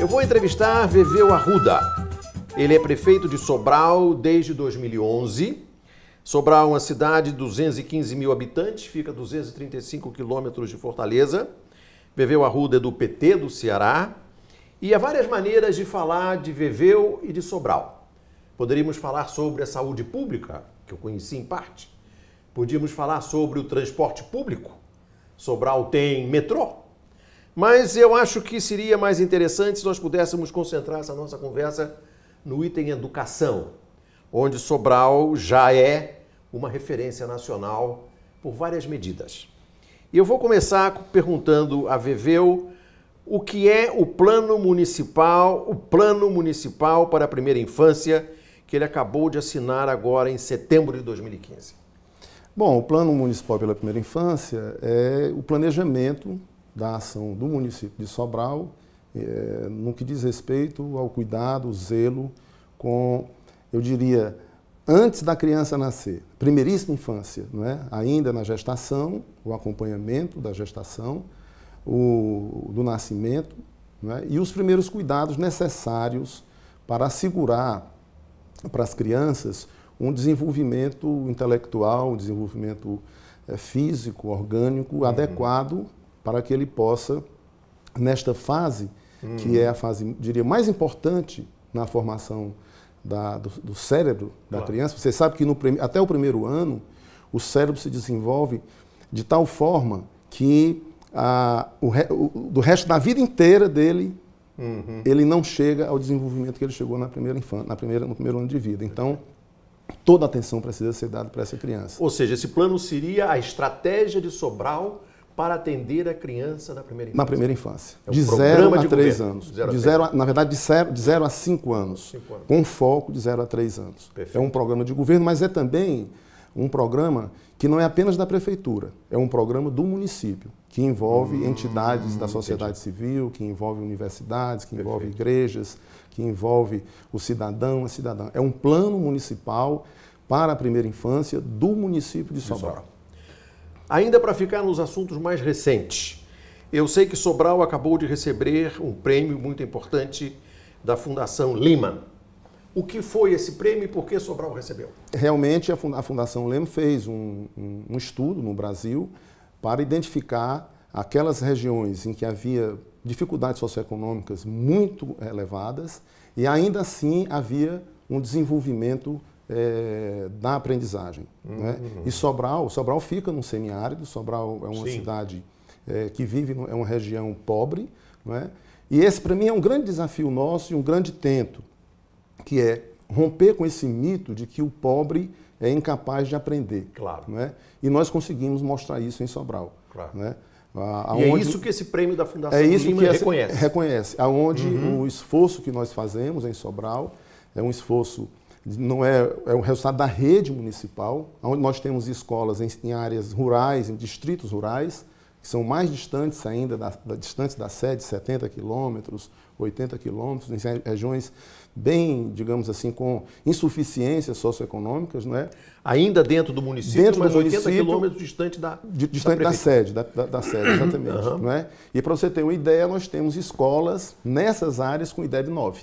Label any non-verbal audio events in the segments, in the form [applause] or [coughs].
Eu vou entrevistar Viveu Arruda. Ele é prefeito de Sobral desde 2011. Sobral é uma cidade de 215 mil habitantes, fica a 235 quilômetros de Fortaleza. Viveu Arruda é do PT do Ceará. E há várias maneiras de falar de Viveu e de Sobral. Poderíamos falar sobre a saúde pública, que eu conheci em parte. Podíamos falar sobre o transporte público. Sobral tem metrô, mas eu acho que seria mais interessante se nós pudéssemos concentrar essa nossa conversa no item educação, onde Sobral já é uma referência nacional por várias medidas. E eu vou começar perguntando a Veveu o que é o plano municipal, o plano municipal para a primeira infância que ele acabou de assinar agora em setembro de 2015. Bom, o plano municipal pela primeira infância é o planejamento da ação do município de Sobral é, no que diz respeito ao cuidado, o zelo com, eu diria, antes da criança nascer, primeiríssima infância, não é? ainda na gestação, o acompanhamento da gestação, o, do nascimento é? e os primeiros cuidados necessários para assegurar para as crianças um desenvolvimento intelectual, um desenvolvimento é, físico, orgânico, uhum. adequado para que ele possa, nesta fase, uhum. que é a fase, diria, mais importante na formação da, do, do, cérebro da claro. criança, você sabe que no, até o primeiro ano, o cérebro se desenvolve de tal forma que a, o, o, do resto da vida inteira dele, uhum. ele não chega ao desenvolvimento que ele chegou na primeira infância, na primeira, no primeiro ano de vida. Então, toda a atenção precisa ser dada para essa criança. Ou seja, esse plano seria a estratégia de Sobral para atender a criança na primeira infância? Na primeira infância. É de 0 a 3 anos. de zero a, na verdade, de 0 a 5 anos, cinco anos. Com foco de 0 a 3 anos. Perfeito. É um programa de governo, mas é também um programa que não é apenas da prefeitura, é um programa do município, que envolve hum, entidades hum, da sociedade entendi. civil, que envolve universidades, que Perfeito. envolve igrejas, que envolve o cidadão, a cidadã. É um plano municipal para a primeira infância do município de Sobral. De Sobral. Ainda para ficar nos assuntos mais recentes, eu sei que Sobral acabou de receber um prêmio muito importante da Fundação Lima. O que foi esse prêmio e por que Sobral recebeu? Realmente, a Fundação Lima fez um, um estudo no Brasil para identificar aquelas regiões em que havia dificuldades socioeconômicas muito elevadas e ainda assim havia um desenvolvimento é, da aprendizagem. Né? Uhum. Né? E Sobral, Sobral fica num semiárido, Sobral é uma Sim. cidade é, que vive, é uma região pobre. Né? E esse, para mim, é um grande desafio nosso e um grande tento, que é romper com esse mito de que o pobre é incapaz de aprender. Claro. Né? E nós conseguimos mostrar isso em Sobral. Claro. Né? Aonde... E é isso que esse prêmio da Fundação é isso Lima que reconhece. Reconhece. Aonde uhum. o esforço que nós fazemos em Sobral é um esforço não é, é um resultado da rede municipal, onde nós temos escolas em, em áreas rurais, em distritos rurais, que são mais distantes ainda, da, da distante da sede, 70 quilômetros, 80 quilômetros, em regiões bem, digamos assim, com insuficiências socioeconômicas, não é? Ainda dentro do município, dentro mas do 80 quilômetros distante da de, Distante da, da sede, da, da, da, sede, [coughs] exatamente. Uhum. Não é? E para você ter uma ideia, nós temos escolas nessas áreas com IDEB 9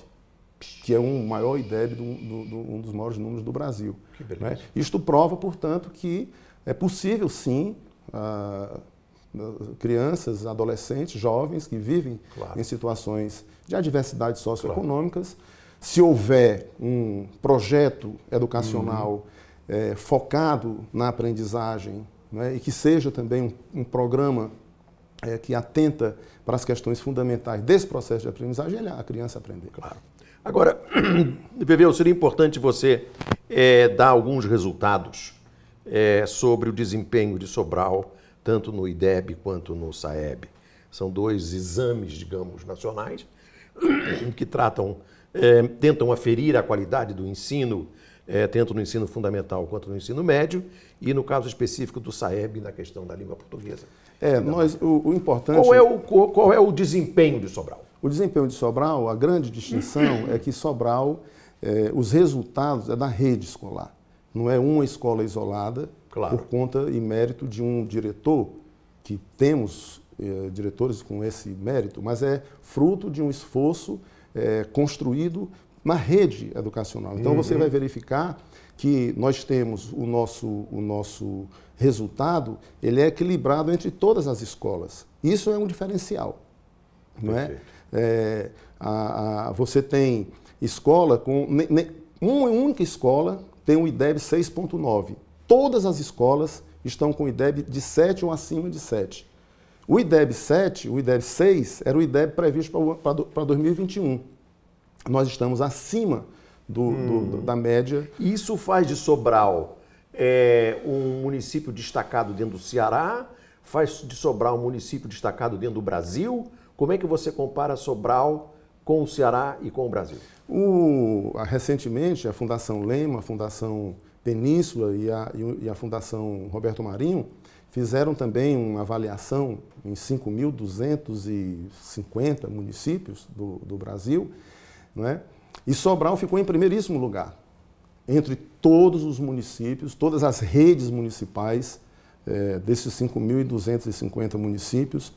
que é um maior IDEB, do, do, do, um dos maiores números do Brasil. Né? Isto prova, portanto, que é possível, sim, ah, crianças, adolescentes, jovens que vivem claro. em situações de adversidades socioeconômicas, claro. se houver um projeto educacional uhum. é, focado na aprendizagem né? e que seja também um, um programa é, que atenta para as questões fundamentais desse processo de aprendizagem, a criança aprender. Claro. Agora, [clears throat] Viveu, seria importante você é, dar alguns resultados é, sobre o desempenho de Sobral, tanto no IDEB quanto no SAEB. São dois exames, digamos, nacionais, [clears throat] que tratam, é, tentam aferir a qualidade do ensino, tanto no ensino fundamental quanto no ensino médio, e no caso específico do SAEB, na questão da língua portuguesa. É, nós, o, o importante... Qual é o, qual é o desempenho de Sobral? O desempenho de Sobral, a grande distinção é que Sobral, é, os resultados é da rede escolar. Não é uma escola isolada claro. por conta e mérito de um diretor, que temos é, diretores com esse mérito, mas é fruto de um esforço é, construído na rede educacional. Então uhum. você vai verificar que nós temos o nosso, o nosso resultado, ele é equilibrado entre todas as escolas. Isso é um diferencial, não é? É, a, a, você tem escola com. Ne, ne, uma única escola tem um IDEB 6.9. Todas as escolas estão com IDEB de 7 ou acima de 7. O IDEB 7, o IDEB 6, era o IDEB previsto para 2021. Nós estamos acima do, hum. do, da média. Isso faz de Sobral é, um município destacado dentro do Ceará, faz de Sobral um município destacado dentro do Brasil, como é que você compara Sobral com o Ceará e com o Brasil? O, recentemente, a Fundação Lema, a Fundação Península e a, e a Fundação Roberto Marinho fizeram também uma avaliação em 5.250 municípios do, do Brasil, né? e Sobral ficou em primeiríssimo lugar entre todos os municípios, todas as redes municipais é, desses 5.250 municípios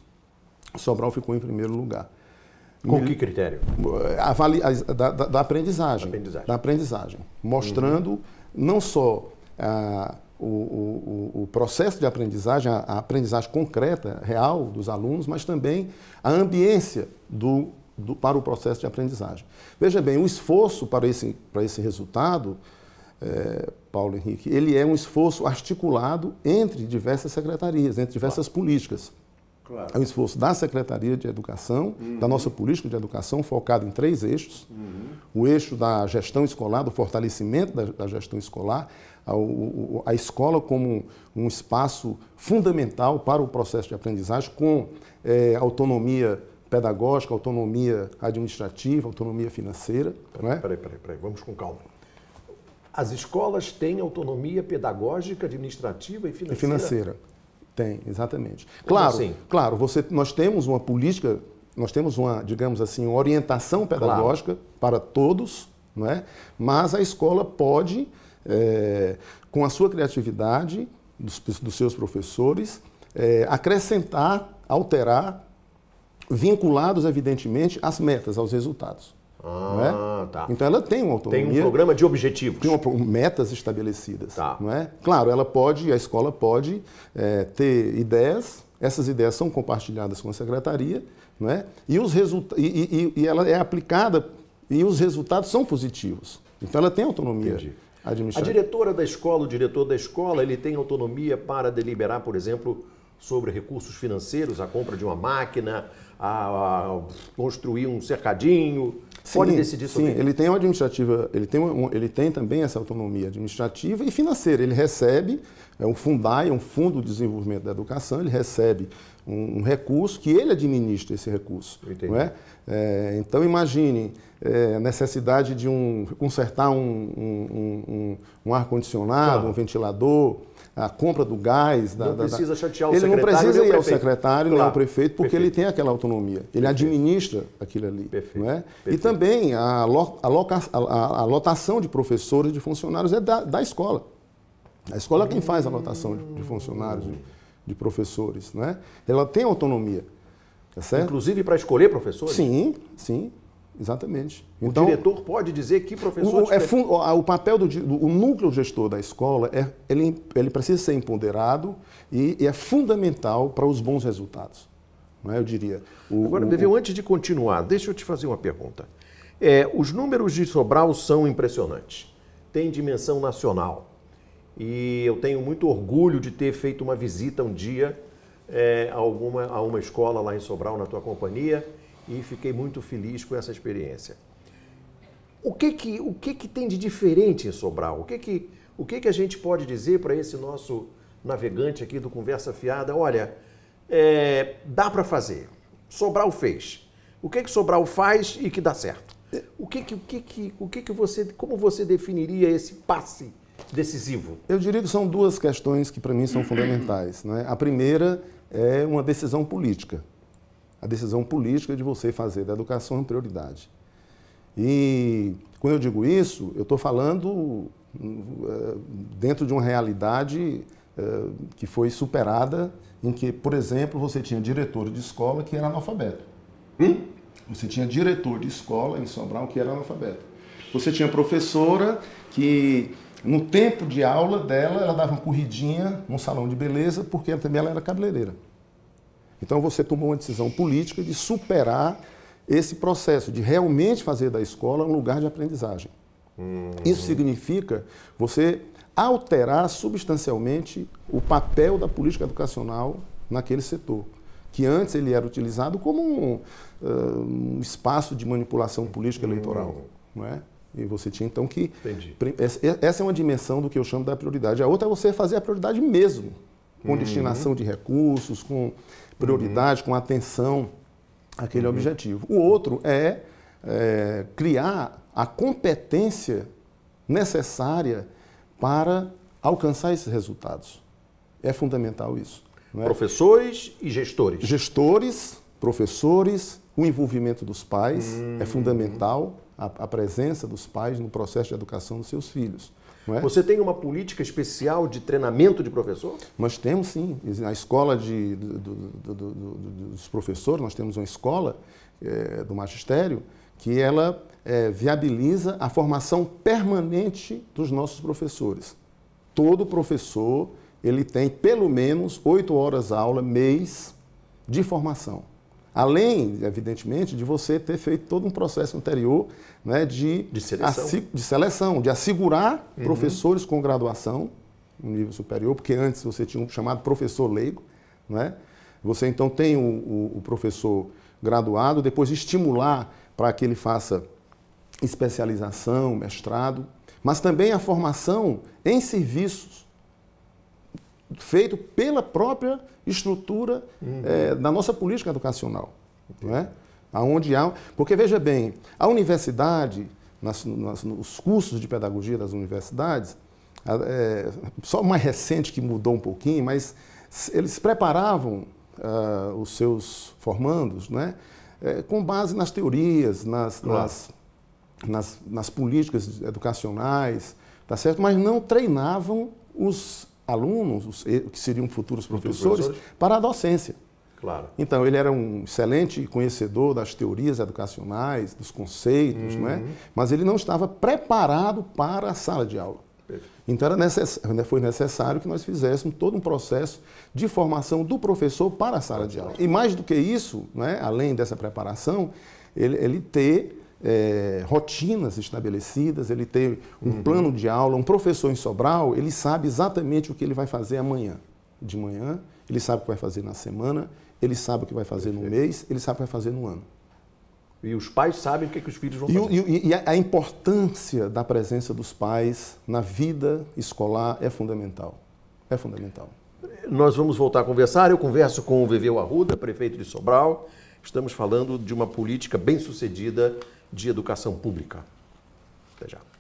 Sobral ficou em primeiro lugar. Com que critério? Avali, da, da, da, aprendizagem, aprendizagem, Da aprendizagem. Mostrando uhum. não só ah, o, o, o, processo de aprendizagem, a, a, aprendizagem concreta, real dos alunos, mas também a ambiência do, do, para o processo de aprendizagem. Veja bem, o esforço para esse, para esse resultado, é, Paulo Henrique, ele é um esforço articulado entre diversas secretarias, entre diversas claro. políticas. Claro. É um esforço da Secretaria de Educação, uhum. da nossa política de educação, focado em três eixos. Uhum. O eixo da gestão escolar, do fortalecimento da, da gestão escolar, a, o, a, escola como um espaço fundamental para o processo de aprendizagem, com é, autonomia pedagógica, autonomia administrativa, autonomia financeira. Peraí, é? peraí, peraí, peraí, vamos com calma. As escolas têm autonomia pedagógica, administrativa e financeira? E financeira. Tem, exatamente. Claro, assim? claro você, nós temos uma política, nós temos uma, digamos assim, uma orientação pedagógica claro. para todos, não é? mas a escola pode, é, com a sua criatividade, dos, dos seus professores, é, acrescentar, alterar, vinculados, evidentemente, às metas, aos resultados. É? Ah, é? tá. Então ela tem uma autonomia. Tem um programa de objetivos. Tem uma, metas estabelecidas. Tá. Não é? Claro, ela pode, a escola pode é, ter ideias, essas ideias são compartilhadas com a secretaria, não é? e, os resulta e, e, e ela é aplicada e os resultados são positivos. Então ela tem autonomia. Entendi. A diretora da escola, o diretor da escola, ele tem autonomia para deliberar, por exemplo, sobre recursos financeiros, a compra de uma máquina, a, a construir um cercadinho. Sim, Pode decidir sobre sim. ele. Ele tem uma administrativa, ele tem, um, ele tem também essa autonomia administrativa e financeira. Ele recebe, é um Fundai, é um Fundo de Desenvolvimento da Educação, ele recebe um, um recurso que ele administra esse recurso. Não é? É, então imagine é, a necessidade de um, consertar um, um ar-condicionado, claro. um ventilador a compra do gás. Da, não da, precisa chatear o ele secretário. Ele não precisa ir ao secretário, claro. nem ao prefeito, porque Perfeito. ele tem aquela autonomia. Ele Perfeito. administra aquilo ali. Perfeito. Não é? E também a, loca, a, a, a, lotação de professores, e de funcionários é da, da escola. A escola é quem faz a lotação de, de funcionários, de, de professores. Não é? Ela tem autonomia. Tá certo? Inclusive para escolher professores? Sim, sim. Exatamente. Então, o diretor pode dizer que professor. O, é fun, o, o papel do, do o núcleo gestor da escola é, ele, ele precisa ser empoderado e, e é fundamental para os bons resultados. Não é? Eu diria. O, Agora, o, antes de continuar, deixa eu te fazer uma pergunta. É, os números de Sobral são impressionantes. Tem dimensão nacional. E eu tenho muito orgulho de ter feito uma visita um dia é, a, alguma, a uma escola lá em Sobral, na tua companhia e fiquei muito feliz com essa experiência. O que que, o que, que tem de diferente em Sobral? O que que, o que, que a gente pode dizer para esse nosso navegante aqui do Conversa Fiada? Olha, é, dá para fazer. Sobral fez. O que que Sobral faz e que dá certo? O que que, o que, que, o que, que você, como você definiria esse passe decisivo? Eu diria que são duas questões que para mim são fundamentais. Né? A primeira é uma decisão política a decisão política de você fazer da educação uma prioridade. E quando eu digo isso, eu estou falando eh, dentro de uma realidade eh, que foi superada, em que, por exemplo, você tinha diretor de escola que era analfabeto. Hum? Você tinha diretor de escola em Sobral que era analfabeto. Você tinha professora que, no tempo de aula dela, ela dava uma corridinha num salão de beleza, porque também ela era cabeleireira. Então você tomou uma decisão política de superar esse processo, de realmente fazer da escola um lugar de aprendizagem. Uhum. Isso significa você alterar substancialmente o papel da política educacional naquele setor, que antes ele era utilizado como um, uh, um espaço de manipulação política eleitoral, uhum. não é? E você tinha então que. Entendi. Essa é uma dimensão do que eu chamo da prioridade. A outra é você fazer a prioridade mesmo, com uhum. destinação de recursos, com prioridade, uhum. com atenção àquele uhum. objetivo. O outro é, é criar a competência necessária para alcançar esses resultados. É fundamental isso. É? Professores e gestores. Gestores, professores, o envolvimento dos pais é uhum. fundamental, a, a, presença dos pais no processo de educação dos seus filhos. É? Você tem uma política especial de treinamento de professor? Nós temos sim. A escola de, do, do, do, dos professores, nós temos uma escola é, do magistério que ela é, viabiliza a formação permanente dos nossos professores. Todo professor ele tem pelo menos oito horas aula mês de formação. Além, evidentemente, de você ter feito todo um processo anterior né, de, de, seleção. de seleção, de assegurar uhum. professores com graduação no nível superior, porque antes você tinha um chamado professor leigo. Né? Você então tem o, o, o professor graduado, depois estimular para que ele faça especialização, mestrado, mas também a formação em serviços feito pela própria estrutura uhum. é, da nossa política educacional. Não é? Aonde há, porque, veja bem, a universidade, nas, nas, nos cursos de pedagogia das universidades, é, só mais recente que mudou um pouquinho, mas eles preparavam uh, os seus formandos né, é, eh, com base nas teorias, nas, claro. nas, nas, nas políticas educacionais, tá certo? mas não treinavam os alunos, que seriam futuros professores, professores, para a docência. Claro. Então, ele era um excelente conhecedor das teorias educacionais, dos conceitos, né? uhum. né? mas ele não estava preparado para a sala de aula. Então era necess... Né, foi necessário que nós fizéssemos todo um processo de formação do professor para a sala de aula. E mais do que isso, né, além dessa preparação, ele, ele ter é, rotinas estabelecidas, ele tem um uhum. plano de aula. Um professor em Sobral, ele sabe exatamente o que ele vai fazer amanhã. De manhã, ele sabe o que vai fazer na semana, ele sabe o que vai fazer Perfeito. no mês, ele sabe o que vai fazer no ano. E os pais sabem o que, é que os filhos vão e, fazer. E, e a importância da presença dos pais na vida escolar é fundamental. É fundamental. Nós vamos voltar a conversar. Eu converso com o Viveu Arruda, prefeito de Sobral. Estamos falando de uma política bem sucedida de Educação Pública. Até já.